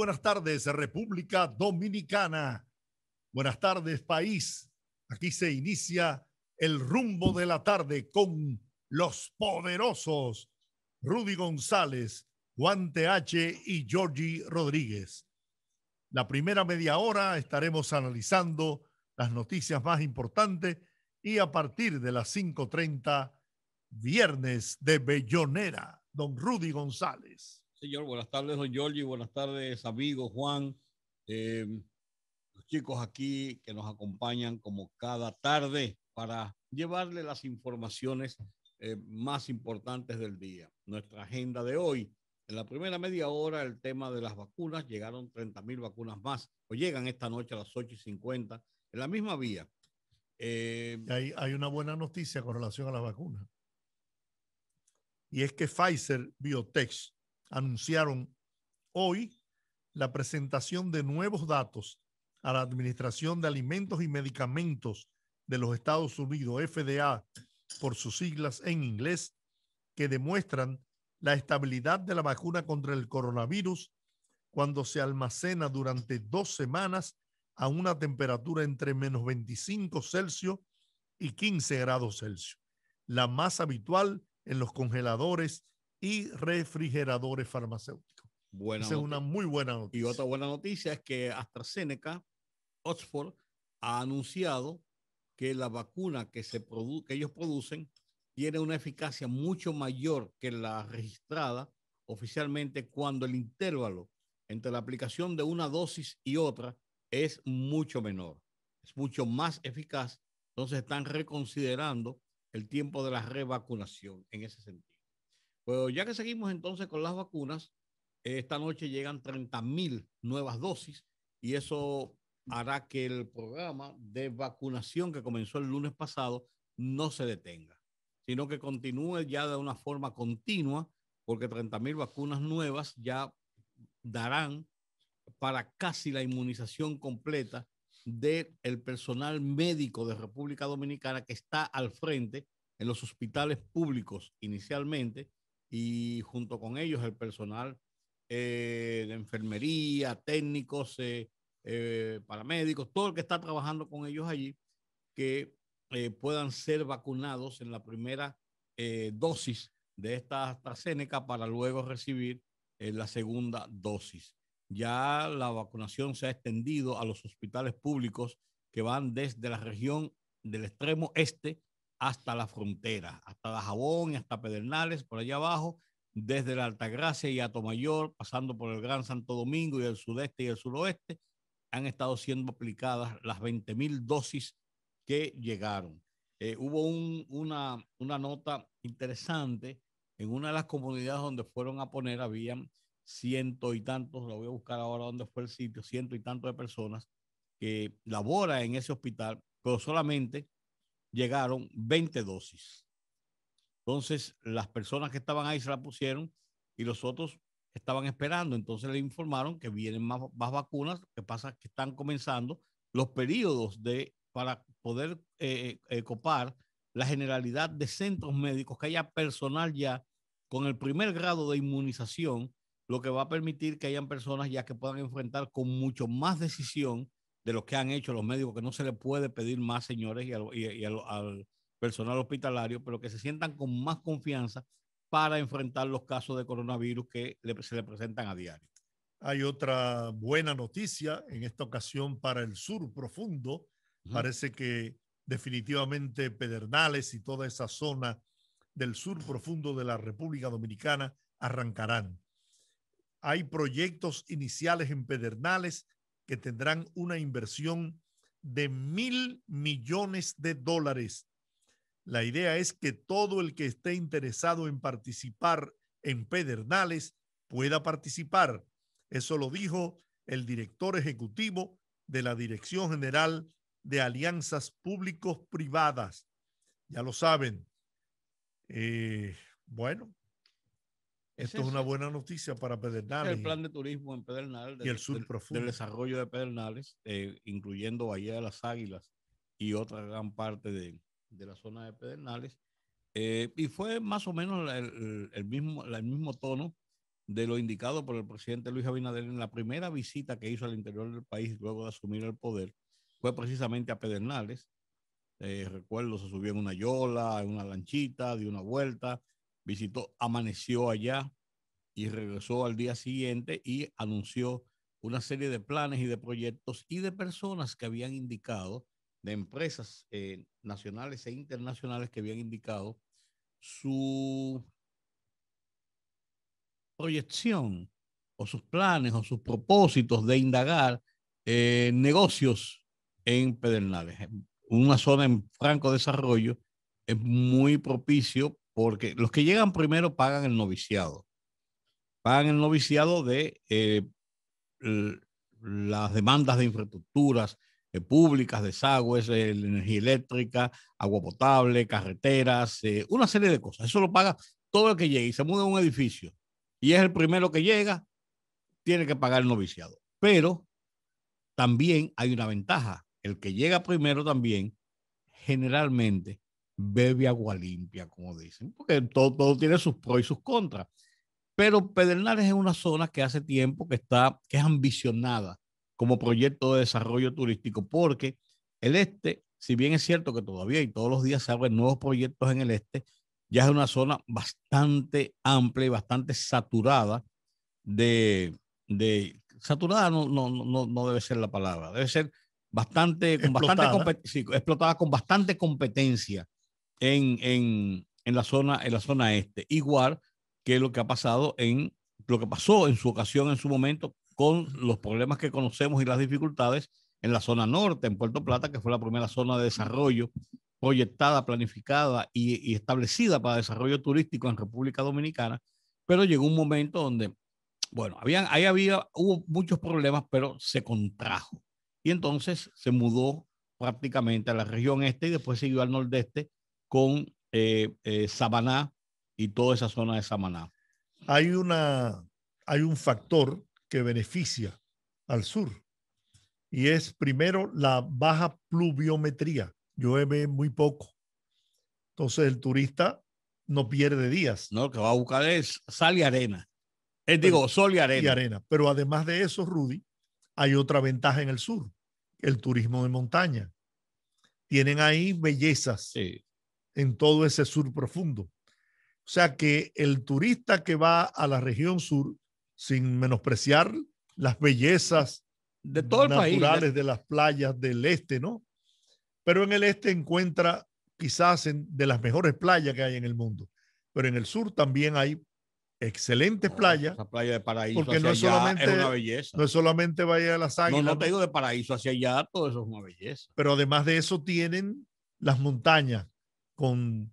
buenas tardes, República Dominicana. Buenas tardes, país. Aquí se inicia el rumbo de la tarde con los poderosos Rudy González, Juan TH y Georgie Rodríguez. La primera media hora estaremos analizando las noticias más importantes y a partir de las 5.30, viernes de Bellonera, don Rudy González. Señor, buenas tardes, don Giorgi, buenas tardes, amigos, Juan, eh, los chicos aquí que nos acompañan como cada tarde para llevarle las informaciones eh, más importantes del día. Nuestra agenda de hoy, en la primera media hora, el tema de las vacunas, llegaron 30 mil vacunas más, o llegan esta noche a las 8 y 50, en la misma vía. Eh, hay, hay una buena noticia con relación a las vacunas. Y es que Pfizer Biotech anunciaron hoy la presentación de nuevos datos a la Administración de Alimentos y Medicamentos de los Estados Unidos, FDA, por sus siglas en inglés, que demuestran la estabilidad de la vacuna contra el coronavirus cuando se almacena durante dos semanas a una temperatura entre menos 25 Celsius y 15 grados Celsius, la más habitual en los congeladores y refrigeradores farmacéuticos. Esa es una muy buena noticia. Y otra buena noticia es que AstraZeneca, Oxford, ha anunciado que la vacuna que, se que ellos producen tiene una eficacia mucho mayor que la registrada oficialmente cuando el intervalo entre la aplicación de una dosis y otra es mucho menor, es mucho más eficaz. Entonces están reconsiderando el tiempo de la revacunación en ese sentido. Pero pues, ya que seguimos entonces con las vacunas, esta noche llegan 30.000 nuevas dosis y eso hará que el programa de vacunación que comenzó el lunes pasado no se detenga, sino que continúe ya de una forma continua, porque 30.000 vacunas nuevas ya darán para casi la inmunización completa del personal médico de República Dominicana que está al frente en los hospitales públicos inicialmente y junto con ellos el personal eh, de enfermería, técnicos, eh, eh, paramédicos, todo el que está trabajando con ellos allí, que puedan ser vacunados en la primera dosis de esta AstraZeneca para luego recibir la segunda dosis. Ya la vacunación se ha extendido a los hospitales públicos que van desde la región del extremo este hasta la frontera, hasta la Jabón hasta Pedernales, por allá abajo, desde la Altagracia y Atomayor, pasando por el Gran Santo Domingo y el sudeste y el suroeste, han estado siendo aplicadas las mil dosis que llegaron. Eh, hubo una, una nota interesante. En una de las comunidades donde fueron a poner, habían ciento y tantos, lo voy a buscar ahora dónde fue el sitio, ciento y tantos de personas que labora en ese hospital, pero solamente llegaron 20 dosis. Entonces, las personas que estaban ahí se la pusieron y los otros estaban esperando. Entonces, le informaron que vienen más, vacunas. que pasa que están comenzando los periodos de, para poder eh, eh, copar la generalidad de centros médicos, que haya personal ya con el primer grado de inmunización, lo que va a permitir que hayan personas ya que puedan enfrentar con mucho más decisión de lo que han hecho los médicos, que no se le puede pedir más, señores, y, al, personal hospitalario, pero que se sientan con más confianza para enfrentar los casos de coronavirus que se le presentan a diario. Hay otra buena noticia, en esta ocasión para el sur profundo. Parece que definitivamente Pedernales y toda esa zona del sur profundo de la República Dominicana arrancarán. Hay proyectos iniciales en Pedernales que tendrán una inversión de mil millones de dólares. La idea es que todo el que esté interesado en participar en Pedernales pueda participar. Eso lo dijo el director ejecutivo de la Dirección General de Alianzas Públicos Privadas. Ya lo saben. Eh, bueno, esto es, una buena noticia para Pedernales. El plan de turismo en Pedernales. Y el sur profundo. Del desarrollo de Pedernales, eh, incluyendo Bahía de las Águilas y otra gran parte de, de la zona de Pedernales. Eh, y fue más o menos el, el, mismo, el mismo tono de lo indicado por el presidente Luis Abinader en la primera visita que hizo al interior del país luego de asumir el poder. Fue precisamente a Pedernales. Eh, recuerdo, se subió en una yola, en una lanchita, dio una vuelta, visitó, amaneció allá y regresó al día siguiente y anunció una serie de planes y de proyectos y de personas que habían indicado, de empresas eh, nacionales e internacionales que habían indicado su proyección o sus planes o sus propósitos de indagar eh, negocios en Pedernales. Una zona en franco desarrollo es muy propicio porque los que llegan primero pagan el noviciado. Pagan el noviciado de eh, las demandas de infraestructuras eh, públicas, desagües, eh, energía eléctrica, agua potable, carreteras, una serie de cosas. Eso lo paga todo el que llegue y se muda a un edificio y es el primero que llega, tiene que pagar el noviciado. Pero también hay una ventaja. El que llega primero también generalmente bebe agua limpia, como dicen, porque todo, todo tiene sus pros y sus contras. Pero Pedernales es una zona que hace tiempo que está, que es ambicionada como proyecto de desarrollo turístico, porque el este, si bien es cierto que todavía y todos los días se abren nuevos proyectos en el este, ya es una zona bastante amplia y bastante saturada de, de saturada no, no, no, no debe ser la palabra, debe ser bastante, con bastante explotada con bastante competencia en, en, en, la zona, en la zona este, igual que lo que ha pasado en lo que pasó en su ocasión, en su momento, con los problemas que conocemos y las dificultades en la zona norte, en Puerto Plata, que fue la primera zona de desarrollo proyectada, planificada y, establecida para desarrollo turístico en República Dominicana, pero llegó un momento donde, bueno, habían, ahí había, hubo muchos problemas, pero se contrajo. Y entonces se mudó prácticamente a la región este y después siguió al nordeste, con eh, eh y toda esa zona de Samaná. Hay, una, hay un factor que beneficia al sur y es primero la baja pluviometría. Llueve muy poco. Entonces el turista no pierde días. No, que va a buscar es sal y arena. Es, digo, sol y arena. Y arena. Pero además de eso, Rudy, hay otra ventaja en el sur, el turismo de montaña. Tienen ahí bellezas. Sí en todo ese sur profundo. O sea que el turista que va a la región sur, sin menospreciar las bellezas de todo naturales el país, ¿eh? de las playas del este, ¿no? Pero en el este encuentra quizás de las mejores playas que hay en el mundo. Pero en el sur también hay excelentes ah, playas. La playa de paraíso porque no es solamente, una belleza. No es solamente Bahía de las Águilas. No, no te digo de paraíso hacia allá, todo eso es una belleza. Pero además de eso tienen las montañas con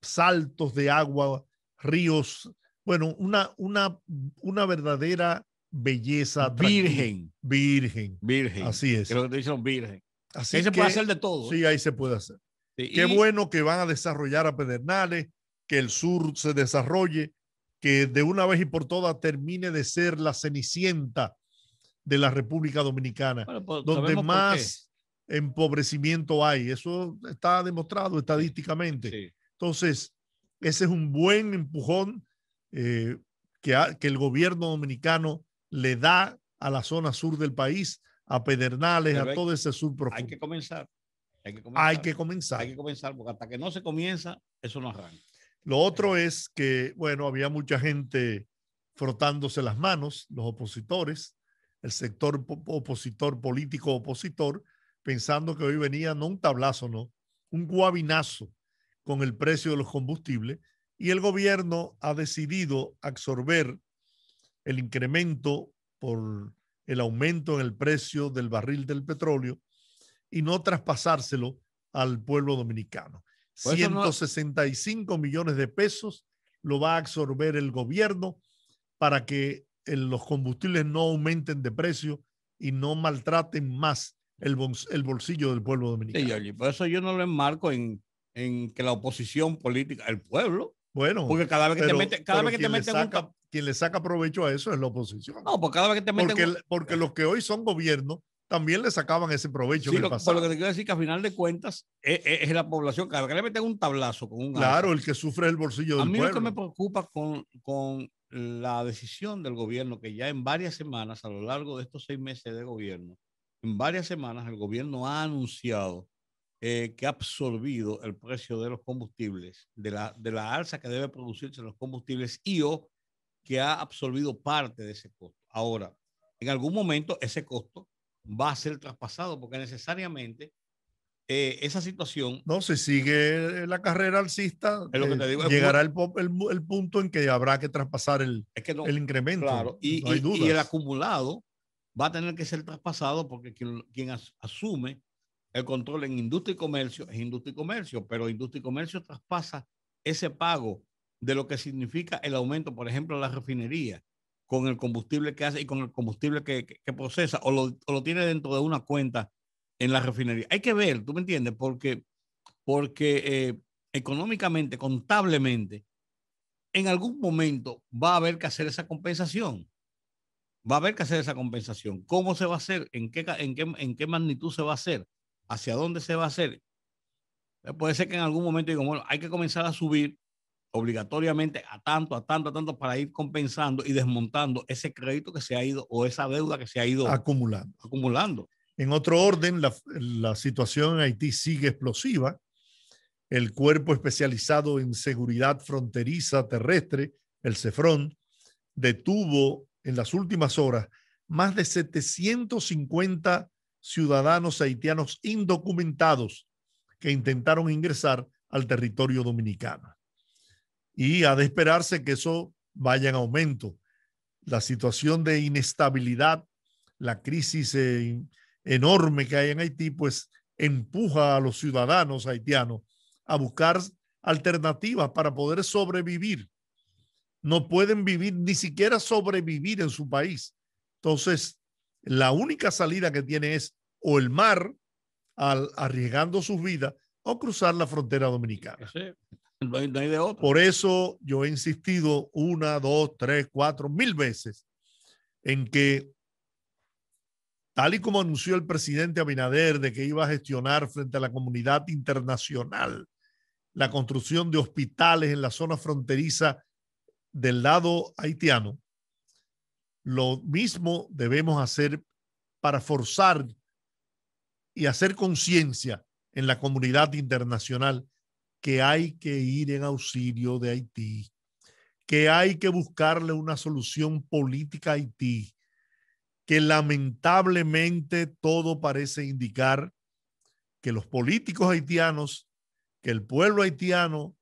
saltos de agua, ríos, bueno, una, una, una verdadera belleza. Virgen. Virgen. Virgen. Así es. Creo que te dicen virgen. Así ahí se puede hacer de todo. Sí, ¿eh? ahí se puede hacer. Qué bueno que van a desarrollar a Pedernales, que el sur se desarrolle, que de una vez y por todas termine de ser la cenicienta de la República Dominicana, pues, donde más empobrecimiento hay. Eso está demostrado estadísticamente. Entonces, ese es un buen empujón eh, que, que el gobierno dominicano le da a la zona sur del país, a Pedernales, a todo ese sur Hay que comenzar. Hay que comenzar. Hay que comenzar. porque hasta que no se comienza, eso no arranca. Lo otro eh. es que, bueno, había mucha gente frotándose las manos, los opositores, el sector opositor político opositor, pensando que hoy venía no un tablazo, no, un guabinazo con el precio de los combustibles y el gobierno ha decidido absorber el incremento por el aumento en el precio del barril del petróleo y no traspasárselo al pueblo dominicano. 165 millones de pesos lo va a absorber el gobierno para que los combustibles no aumenten de precio y no maltraten más el, bolsillo del pueblo dominicano. Sí, por eso yo no lo enmarco en, en que la oposición política, el pueblo. Bueno, porque cada vez que te meten, cada vez que te un... quien le saca provecho a eso es la oposición. No, porque cada vez que te meten porque, un... porque los que hoy son gobierno también le sacaban ese provecho. Sí, que te quiero decir que al final de cuentas e, e, es, la población cada vez que le meten un tablazo con un. Claro, el que sufre es el bolsillo del pueblo. A mí lo que me preocupa con, con la decisión del gobierno que ya en varias semanas a lo largo de estos seis meses de gobierno en varias semanas el gobierno ha anunciado eh, que ha absorbido el precio de los combustibles, de la, de la alza que debe producirse en los combustibles y o que ha absorbido parte de ese costo. Ahora, en algún momento ese costo va a ser traspasado porque necesariamente eh, esa situación... No, se sigue la carrera alcista. Eh, llegará el, punto en que habrá que traspasar el, el incremento. y, y el acumulado va a tener que ser traspasado porque quien, quien asume el control en industria y comercio es industria y comercio, pero industria y comercio traspasa ese pago de lo que significa el aumento, por ejemplo, de la refinería con el combustible que hace y con el combustible que, procesa o lo, tiene dentro de una cuenta en la refinería. Hay que ver, ¿tú me entiendes? Porque, porque eh, económicamente, contablemente, en algún momento va a haber que hacer esa compensación va a haber que hacer esa compensación. ¿Cómo se va a hacer? ¿En qué, en qué, magnitud se va a hacer? ¿Hacia dónde se va a hacer? Eh, puede ser que en algún momento digan, bueno, hay que comenzar a subir obligatoriamente a tanto, a tanto, a tanto para ir compensando y desmontando ese crédito que se ha ido o esa deuda que se ha ido acumulando. acumulando. En otro orden, la, la situación en Haití sigue explosiva. El cuerpo especializado en seguridad fronteriza terrestre, el CEFRON, detuvo en las últimas horas más de 750 ciudadanos haitianos indocumentados que intentaron ingresar al territorio dominicano. Y ha de esperarse que eso vaya en aumento. La situación de inestabilidad, la crisis eh, enorme que hay en Haití, pues empuja a los ciudadanos haitianos a buscar alternativas para poder sobrevivir no pueden vivir, ni siquiera sobrevivir en su país. Entonces, la única salida que tiene es o el mar, al, arriesgando sus vidas, o cruzar la frontera dominicana. Por eso yo he insistido una, dos, tres, cuatro, mil veces en que, tal y como anunció el presidente Abinader de que iba a gestionar frente a la comunidad internacional la construcción de hospitales en la zona fronteriza del lado haitiano, lo mismo debemos hacer para forzar y hacer conciencia en la comunidad internacional que hay que ir en auxilio de Haití, que hay que buscarle una solución política a Haití, que lamentablemente todo parece indicar que los políticos haitianos, que el pueblo haitiano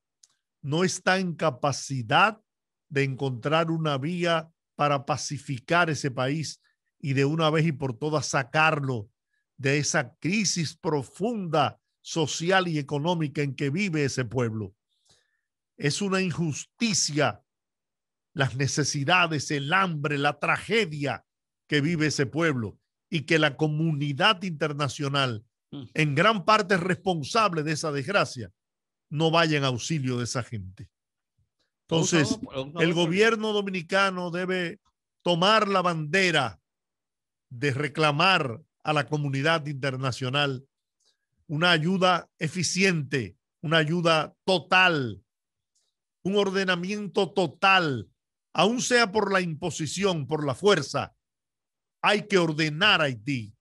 no está en capacidad de encontrar una vía para pacificar ese país y de una vez y por todas sacarlo de esa crisis profunda social y económica en que vive ese pueblo. Es una injusticia las necesidades, el hambre, la tragedia que vive ese pueblo y que la comunidad internacional, mm. en gran parte responsable de esa desgracia, no vaya en auxilio de esa gente. Entonces, el gobierno dominicano debe tomar la bandera de reclamar a la comunidad internacional una ayuda eficiente, una ayuda total, un ordenamiento total, aun sea por la imposición, por la fuerza. Hay que ordenar Haití.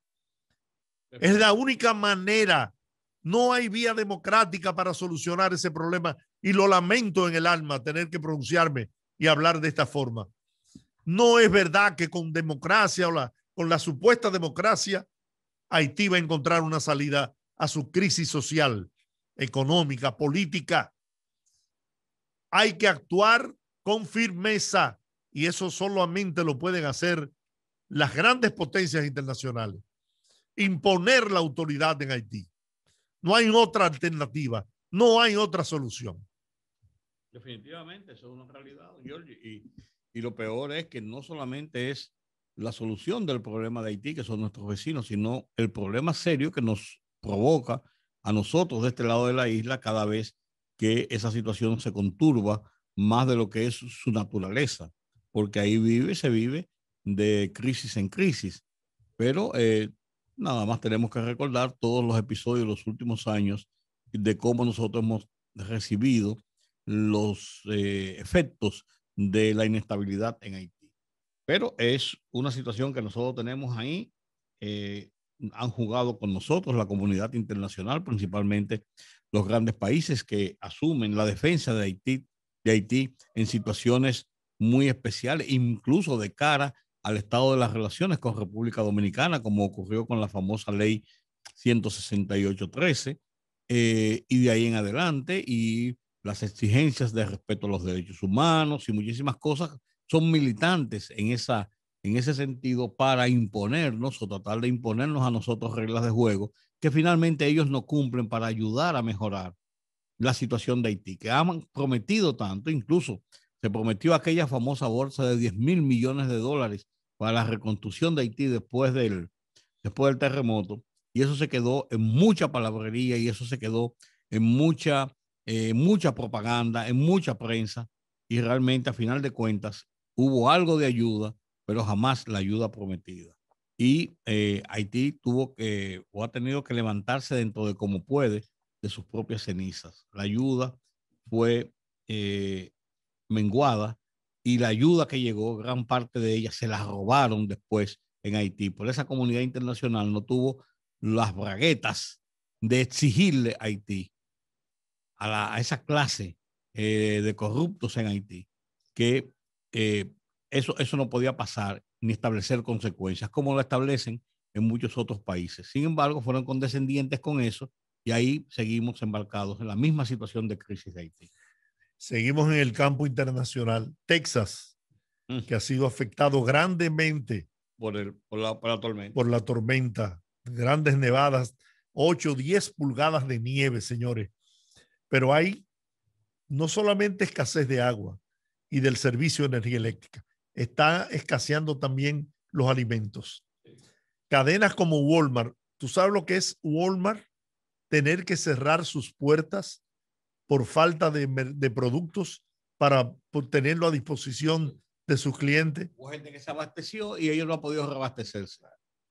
Es la única manera. No hay vía democrática para solucionar ese problema y lo lamento en el alma tener que pronunciarme y hablar de esta forma. No es verdad que con democracia o con la supuesta democracia, Haití va a encontrar una salida a su crisis social, económica, política. Hay que actuar con firmeza y eso solamente lo pueden hacer las grandes potencias internacionales. Imponer la autoridad en Haití. No hay otra alternativa. No hay otra solución. Definitivamente, eso es una realidad, George. Y, lo peor es que no solamente es la solución del problema de Haití, que son nuestros vecinos, sino el problema serio que nos provoca a nosotros de este lado de la isla cada vez que esa situación se conturba más de lo que es su naturaleza, porque ahí vive, se vive de crisis en crisis. Pero eh, nada más tenemos que recordar todos los episodios de los últimos años de cómo nosotros hemos recibido los eh, efectos de la inestabilidad en Haití. Pero es una situación que nosotros tenemos ahí. Eh, han jugado con nosotros la comunidad internacional, principalmente los grandes países que asumen la defensa de Haití, de Haití en situaciones muy especiales, incluso de cara al estado de las relaciones con República Dominicana, como ocurrió con la famosa ley 168.13, eh, y de ahí en adelante, y las exigencias de respeto a los derechos humanos y muchísimas cosas son militantes en, esa, en ese sentido para imponernos o tratar de imponernos a nosotros reglas de juego que finalmente ellos no cumplen para ayudar a mejorar la situación de Haití, que han prometido tanto, incluso se prometió aquella famosa bolsa de 10 mil millones de dólares para la reconstrucción de Haití después del, después del terremoto, y eso se quedó en mucha palabrería y eso se quedó en mucha, eh, mucha propaganda, en mucha prensa y realmente a final de cuentas hubo algo de ayuda, pero jamás la ayuda prometida. Y eh, Haití tuvo que o ha tenido que levantarse dentro de como puede de sus propias cenizas. La ayuda fue eh, menguada y la ayuda que llegó, gran parte de ella se la robaron después en Haití. Por esa comunidad internacional no tuvo las braguetas de exigirle a Haití, a, esa clase eh, de corruptos en Haití, que eh, eso, eso no podía pasar ni establecer consecuencias, como lo establecen en muchos otros países. Sin embargo, fueron condescendientes con eso y ahí seguimos embarcados en la misma situación de crisis de Haití. Seguimos en el campo internacional. Texas, mm. que ha sido afectado grandemente por, el, tormenta. Por la tormenta grandes nevadas, 8, 10 pulgadas de nieve, señores. Pero hay no solamente escasez de agua y del servicio de energía eléctrica, está escaseando también los alimentos. Cadenas como Walmart, ¿tú sabes lo que es Walmart? Tener que cerrar sus puertas por falta de, productos para tenerlo a disposición de sus clientes. o gente que se abasteció y ellos no han podido reabastecerse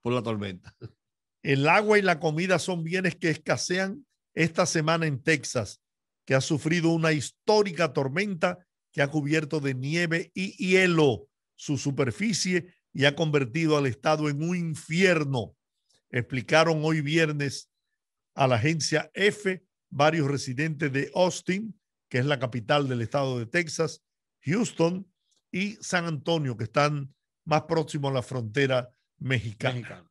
por la tormenta. El agua y la comida son bienes que escasean esta semana en Texas, que ha sufrido una histórica tormenta que ha cubierto de nieve y hielo su superficie y ha convertido al estado en un infierno, explicaron hoy viernes a la agencia F varios residentes de Austin, que es la capital del estado de Texas, Houston y San Antonio, que están más próximos a la frontera mexicana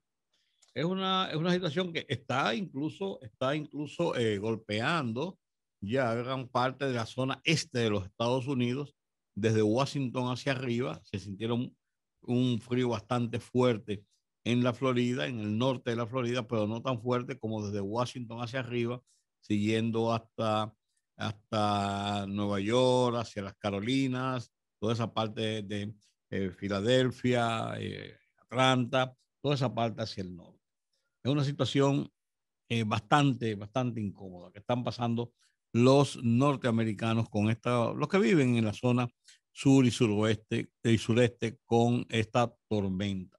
es una, situación que está incluso, está incluso eh, golpeando ya gran parte de la zona este de los Estados Unidos, desde Washington hacia arriba, se sintieron un frío bastante fuerte en la Florida, en el norte de la Florida, pero no tan fuerte como desde Washington hacia arriba, siguiendo hasta, hasta Nueva York, hacia las Carolinas, toda esa parte de, eh, Filadelfia, eh, Atlanta, toda esa parte hacia el norte es una situación eh, bastante, bastante incómoda que están pasando los norteamericanos con esta, los que viven en la zona sur y suroeste eh, y sureste con esta tormenta.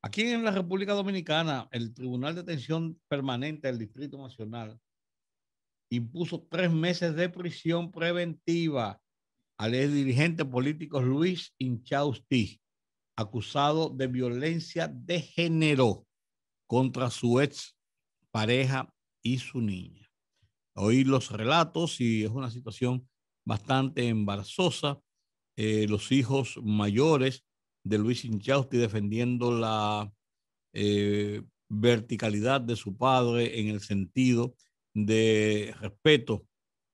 Aquí en la República Dominicana, el Tribunal de Atención Permanente del Distrito Nacional impuso tres meses de prisión preventiva al ex dirigente político Luis Inchausti, acusado de violencia de género contra su ex pareja y su niña. Oí los relatos y es una situación bastante embarazosa. Eh, los hijos mayores de Luis Inchausti defendiendo la eh, verticalidad de su padre en el sentido de respeto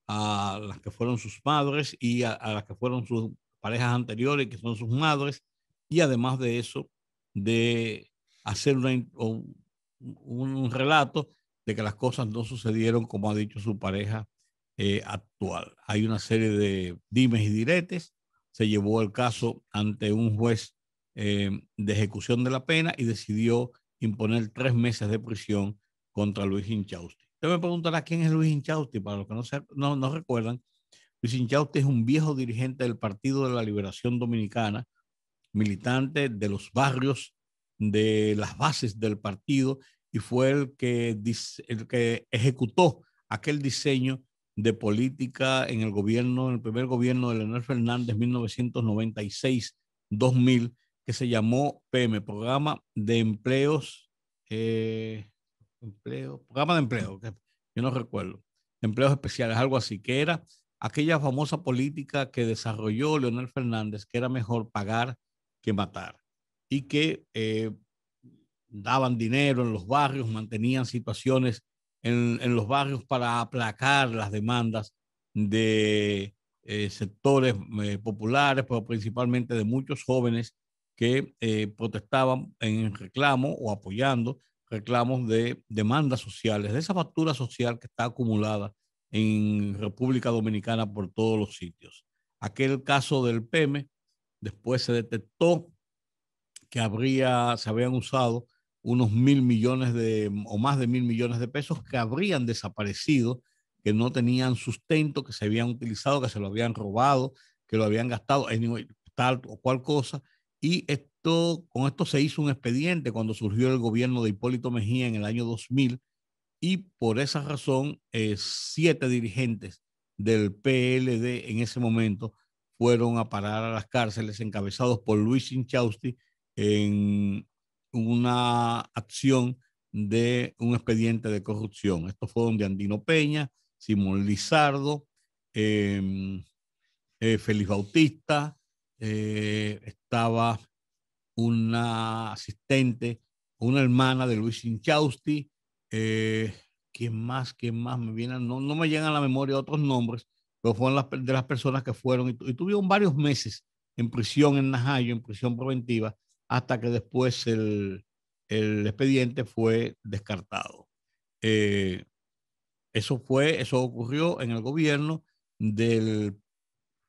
a las que fueron sus madres y a las que fueron sus parejas anteriores, que son sus madres, y además de eso, de hacer una, un relato de que las cosas no sucedieron como ha dicho su pareja eh, actual. Hay una serie de dimes y diretes. Se llevó el caso ante un juez eh, de ejecución de la pena y decidió imponer tres meses de prisión contra Luis Inchausti. Usted me preguntará quién es Luis Inchausti, para los que no, no, no recuerdan. Luis Inchausti es un viejo dirigente del Partido de la Liberación Dominicana, militante de los barrios de las bases del partido y fue el que, el que ejecutó aquel diseño de política en el gobierno, en el primer gobierno de Leonel Fernández, 1996-2000, que se llamó PM, Programa de Empleos, eh, empleo, Programa de Empleo, yo no recuerdo, Empleos Especiales, algo así, que era aquella famosa política que desarrolló Leonel Fernández, que era mejor pagar que matar y que eh, daban dinero en los barrios, mantenían situaciones en, en, los barrios para aplacar las demandas de eh, sectores eh, populares, pero principalmente de muchos jóvenes que protestaban en reclamo o apoyando reclamos de demandas sociales, de esa factura social que está acumulada en República Dominicana por todos los sitios. Aquel caso del PEME, después se detectó que habría, se habían usado unos mil millones de, o más de mil millones de pesos que habrían desaparecido, que no tenían sustento, que se habían utilizado, que se lo habían robado, que lo habían gastado en tal o cual cosa. Y esto, con esto se hizo un expediente cuando surgió el gobierno de Hipólito Mejía en el año 2000 y por esa razón eh, siete dirigentes del PLD en ese momento fueron a parar a las cárceles encabezados por Luis Inchausti, en una acción de un expediente de corrupción. Esto fue de Andino Peña, Simón Lizardo, em, eh, Félix Bautista, eh, estaba una asistente, una hermana de Luis Inchausti, eh, ¿quién más? ¿Quién más? Me vienen, no, me llegan a la memoria otros nombres, pero fueron las, de las personas que fueron y, y tuvieron varios meses en prisión en Najayo, en prisión preventiva, hasta que después el, expediente fue descartado. Eh, eso fue, eso ocurrió en el gobierno del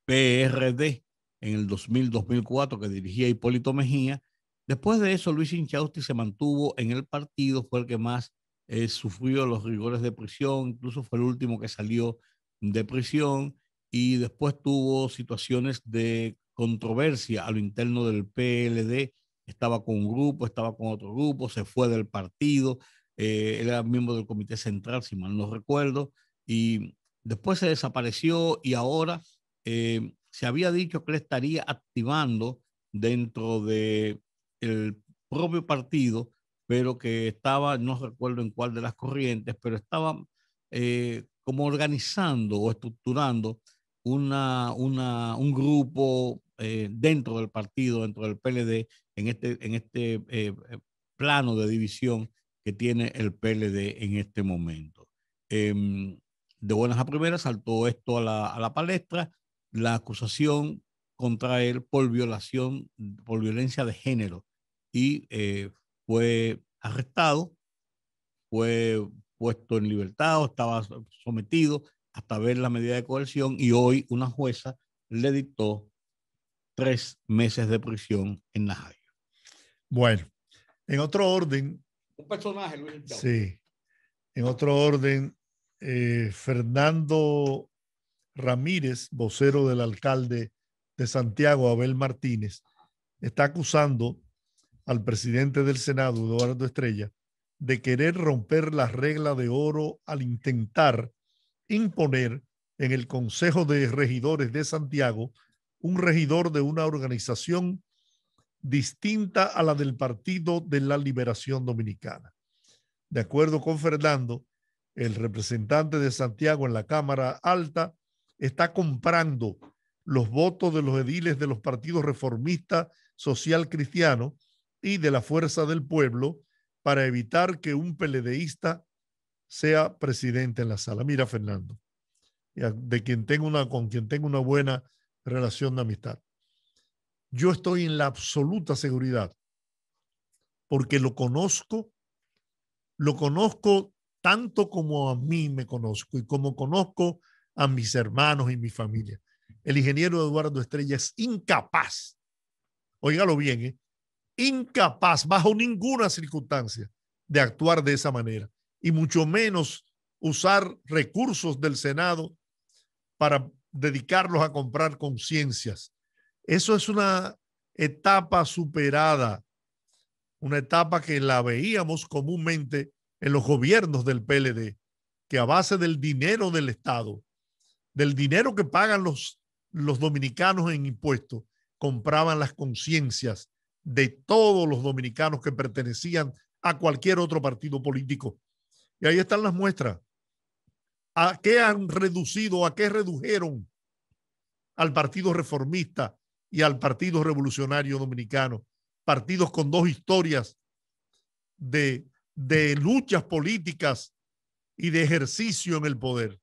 PRD en el 2000-2004 que dirigía Hipólito Mejía. Después de eso, Luis Inchausti se mantuvo en el partido, fue el que más eh, sufrió los rigores de prisión, incluso fue el último que salió de prisión y después tuvo situaciones de controversia a lo interno del PLD estaba con un grupo, estaba con otro grupo, se fue del partido, eh, él era miembro del Comité Central, si mal no recuerdo, y después se desapareció y ahora eh, se había dicho que le estaría activando dentro del propio partido, pero que estaba, no recuerdo en cuál de las corrientes, pero estaba eh, como organizando o estructurando una, un grupo dentro del partido, dentro del PLD, en este, en este eh, eh, plano de división que tiene el PLD en este momento. Em, de buenas a primeras saltó esto a la, palestra, la acusación contra él por violación, por violencia de género, y eh, fue arrestado, fue puesto en libertad estaba sometido hasta ver la medida de coerción y hoy una jueza le dictó tres meses de prisión en La bueno, en otro orden. Un personaje, Luis. Sí. En otro orden, eh, Fernando Ramírez, vocero del alcalde de Santiago, Abel Martínez, está acusando al presidente del Senado, Eduardo Estrella, de querer romper la regla de oro al intentar imponer en el Consejo de Regidores de Santiago un regidor de una organización distinta a la del Partido de la Liberación Dominicana. De acuerdo con Fernando, el representante de Santiago en la Cámara Alta está comprando los votos de los ediles de los partidos reformistas, social cristiano y de la fuerza del pueblo para evitar que un peledeísta sea presidente en la sala. Mira, Fernando, de quien tengo con quien tengo una buena relación de amistad yo estoy en la absoluta seguridad, porque lo conozco, lo conozco tanto como a mí me conozco y como conozco a mis hermanos y mi familia. El ingeniero Eduardo Estrella es incapaz, oígalo bien, ¿eh? incapaz bajo ninguna circunstancia de actuar de esa manera y mucho menos usar recursos del Senado para dedicarlos a comprar conciencias eso es una etapa superada, una etapa que la veíamos comúnmente en los gobiernos del PLD, que a base del dinero del Estado, del dinero que pagan los, los dominicanos en impuestos, compraban las conciencias de todos los dominicanos que pertenecían a cualquier otro partido político. Y ahí están las muestras. ¿A qué han reducido, a qué redujeron al Partido Reformista, y al Partido Revolucionario Dominicano, partidos con dos historias de, de luchas políticas y de ejercicio en el poder.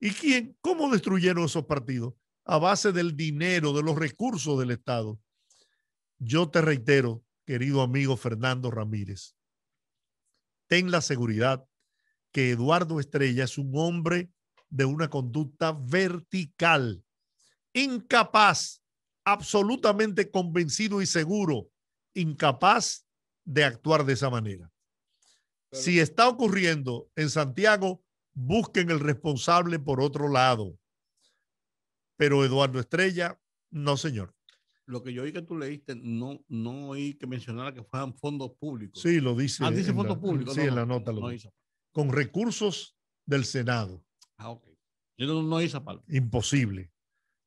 ¿Y quién? ¿Cómo destruyeron esos partidos? A base del dinero, de los recursos del Estado. Yo te reitero, querido amigo Fernando Ramírez, ten la seguridad que Eduardo Estrella es un hombre de una conducta vertical incapaz, absolutamente convencido y seguro, incapaz de actuar de esa manera. si está ocurriendo en Santiago, busquen el responsable por otro lado. Pero Eduardo Estrella, no, señor. Lo que yo oí que tú leíste, no, no oí que mencionara que fueran fondos públicos. Sí, lo dice. Ah, dice fondos públicos. Sí, en la nota lo dice. Con recursos del Senado. Ah, ok. Yo no, hice Imposible.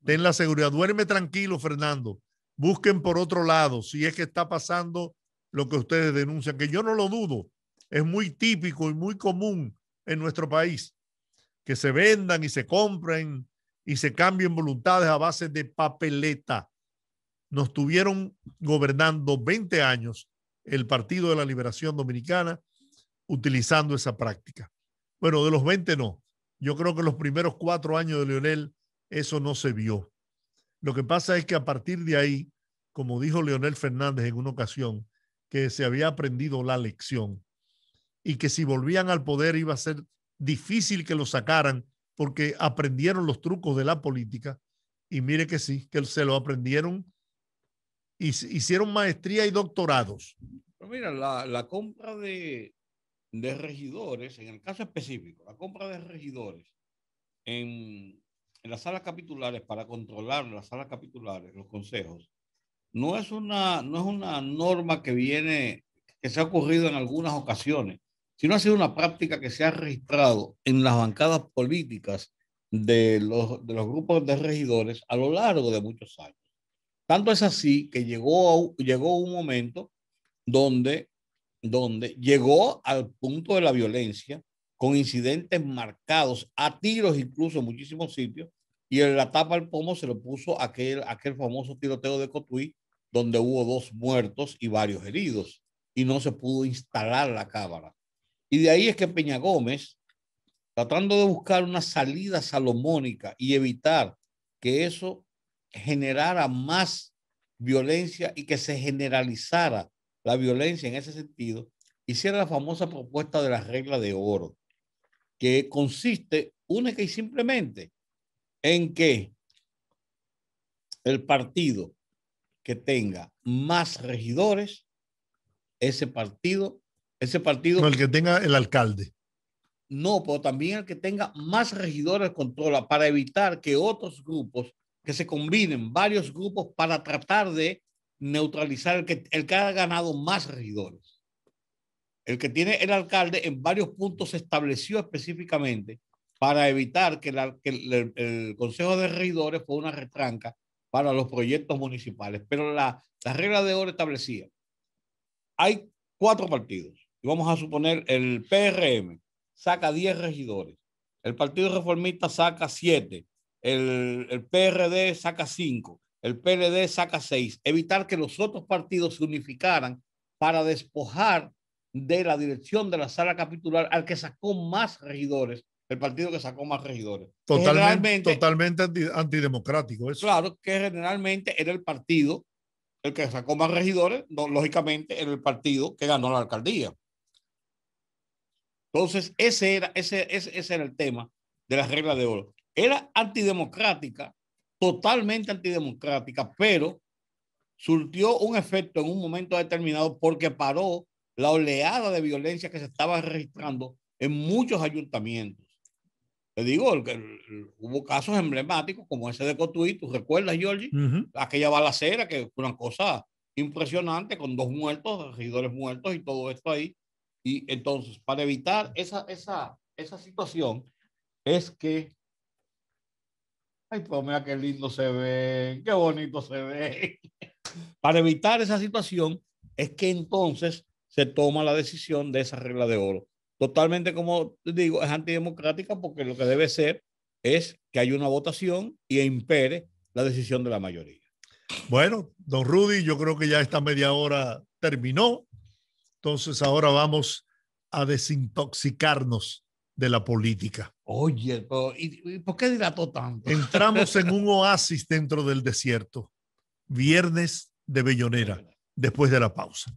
Ten la seguridad. Duerme tranquilo, Fernando. Busquen por otro lado si es que está pasando lo que ustedes denuncian, que yo no lo dudo. Es muy típico y muy común en nuestro país que se vendan y se compren y se cambien voluntades a base de papeleta. Nos tuvieron gobernando 20 años el Partido de la Liberación Dominicana utilizando esa práctica. Bueno, de los 20 no. Yo creo que los primeros cuatro años de Leonel eso no se vio. Lo que pasa es que a partir de ahí, como dijo Leonel Fernández en una ocasión, que se había aprendido la lección y que si volvían al poder iba a ser difícil que lo sacaran porque aprendieron los trucos de la política y mire que sí, que se lo aprendieron y hicieron maestría y doctorados. Pero mira, la, compra de, de regidores, en el caso específico, la compra de regidores en en las salas capitulares para controlar las salas capitulares, los consejos, no es una, no es una norma que viene, que se ha ocurrido en algunas ocasiones, sino ha sido una práctica que se ha registrado en las bancadas políticas de los, de los grupos de regidores a lo largo de muchos años. Tanto es así que llegó, llegó un momento donde, donde llegó al punto de la violencia con incidentes marcados a tiros incluso en muchísimos sitios, y en la tapa al pomo se lo puso aquel, aquel famoso tiroteo de Cotuí, donde hubo dos muertos y varios heridos, y no se pudo instalar la cámara. Y de ahí es que Peña Gómez, tratando de buscar una salida salomónica y evitar que eso generara más violencia y que se generalizara la violencia en ese sentido, hiciera la famosa propuesta de la regla de oro, que consiste única y simplemente en que el partido que tenga más regidores, ese partido, ese partido. No, el que tenga el alcalde. No, pero también el que tenga más regidores controla para evitar que otros grupos, que se combinen varios grupos para tratar de neutralizar el que, el que ha ganado más regidores. El que tiene el alcalde en varios puntos se estableció específicamente para evitar que, el, Consejo de Regidores fuera una retranca para los proyectos municipales. Pero la, regla de oro establecía, hay cuatro partidos, y vamos a suponer el PRM saca 10 regidores, el Partido Reformista saca 7, el, el PRD saca 5, el PLD saca 6, evitar que los otros partidos se unificaran para despojar de la dirección de la sala capitular al que sacó más regidores el partido que sacó más regidores. Totalmente, totalmente antidemocrático eso. Claro, que generalmente era el partido el que sacó más regidores, lógicamente era el partido que ganó la alcaldía. Entonces, ese era, ese, ese era el tema de la regla de oro. Era antidemocrática, totalmente antidemocrática, pero surtió un efecto en un momento determinado porque paró la oleada de violencia que se estaba registrando en muchos ayuntamientos. Te digo, el, hubo casos emblemáticos como ese de Cotuí, ¿tú recuerdas, Georgie? Aquella balacera que fue una cosa impresionante con dos muertos, regidores muertos y todo esto ahí. Y entonces, para evitar esa, esa, esa situación, es que Ay, pues mira qué lindo se ve, qué bonito se ve. Para evitar esa situación es que entonces se toma la decisión de esa regla de oro totalmente, como digo, es antidemocrática porque lo que debe ser es que hay una votación y impere la decisión de la mayoría. Bueno, don Rudy, yo creo que ya esta media hora terminó. Entonces ahora vamos a desintoxicarnos de la política. Oye, por qué dilató tanto? Entramos en un oasis dentro del desierto. Viernes de Bellonera, después de la pausa.